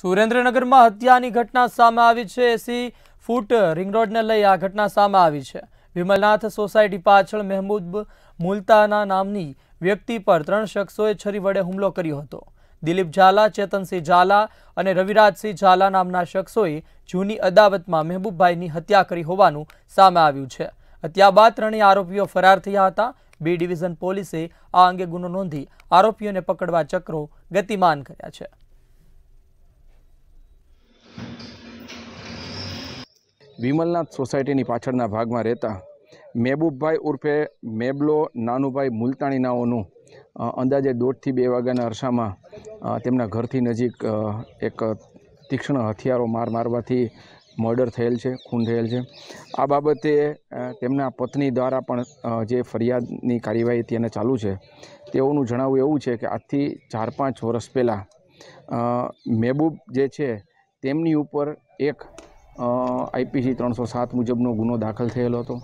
સુરેન્દ્રનગરમાં હત્યાની ઘટના સામે આવી છે એસી ફૂટ રિંગરોડને લઈ આ ઘટના સામે આવી છે વિમલનાથ સોસાયટી પાછળ મહેમૂદ મુલતાના નામની વ્યક્તિ પર ત્રણ શખ્સોએ છરી વડે હુમલો કર્યો હતો દિલીપ ઝાલા ચેતનસિંહ ઝાલા અને રવિરાજસિંહ ઝાલા નામના શખ્સોએ જૂની અદાવતમાં મહેબૂબભાઈની હત્યા કરી હોવાનું સામે આવ્યું છે હત્યા બાદ ત્રણેય આરોપીઓ ફરાર થયા હતા બી ડિવિઝન પોલીસે આ અંગે ગુનો નોંધી આરોપીઓને પકડવા ચક્રો ગતિમાન કર્યા છે વિમલનાથ સોસાયટીની પાછળના ભાગમાં રહેતા મહેબૂબભાઈ ઉર્ફે મેબલો નાનુભાઈ મુલતાણીનાઓનું અંદાજે દોઢથી બે વાગ્યાના અરસામાં તેમના ઘરથી નજીક એક તીક્ષ્ણ હથિયારો માર મારવાથી મર્ડર થયેલ છે ખૂન થયેલ છે આ બાબતે તેમના પત્ની દ્વારા પણ જે ફરિયાદની કાર્યવાહી તેને ચાલુ છે તેઓનું જણાવવું એવું છે કે આજથી ચાર પાંચ વર્ષ પહેલાં મહેબૂબ જે છે તેમની ઉપર એક આઈપીસી ત્રણસો સાત મુજબનો ગુનો દાખલ થયેલો હતો